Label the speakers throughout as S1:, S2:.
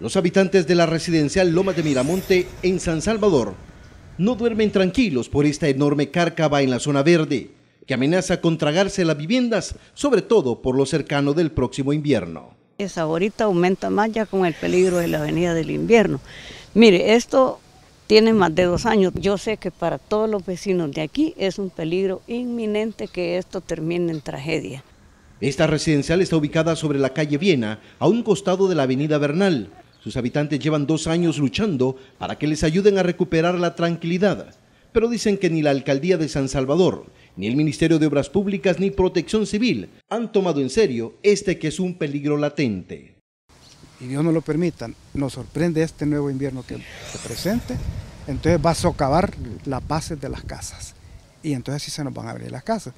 S1: Los habitantes de la residencial Loma de Miramonte en San Salvador no duermen tranquilos por esta enorme cárcava en la zona verde que amenaza con tragarse las viviendas, sobre todo por lo cercano del próximo invierno.
S2: Esa ahorita aumenta más ya con el peligro de la avenida del invierno. Mire, esto tiene más de dos años. Yo sé que para todos los vecinos de aquí es un peligro inminente que esto termine en tragedia.
S1: Esta residencial está ubicada sobre la calle Viena, a un costado de la avenida Bernal, sus habitantes llevan dos años luchando para que les ayuden a recuperar la tranquilidad, pero dicen que ni la Alcaldía de San Salvador, ni el Ministerio de Obras Públicas, ni Protección Civil han tomado en serio este que es un peligro latente.
S3: Y Dios no lo permita, nos sorprende este nuevo invierno que se presente, entonces va a socavar las bases de las casas y entonces sí se nos van a abrir las casas.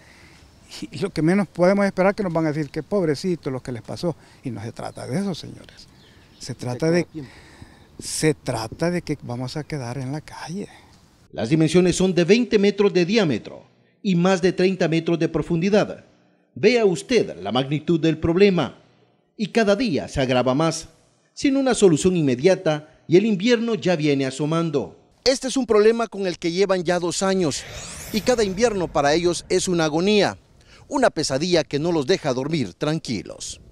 S3: Y lo que menos podemos esperar es que nos van a decir que pobrecito lo que les pasó. Y no se trata de eso, señores. Se trata de, se trata de que vamos a quedar en la
S1: calle. Las dimensiones son de 20 metros de diámetro y más de 30 metros de profundidad. Vea usted la magnitud del problema. Y cada día se agrava más, sin una solución inmediata y el invierno ya viene asomando. Este es un problema con el que llevan ya dos años y cada invierno para ellos es una agonía, una pesadilla que no los deja dormir tranquilos.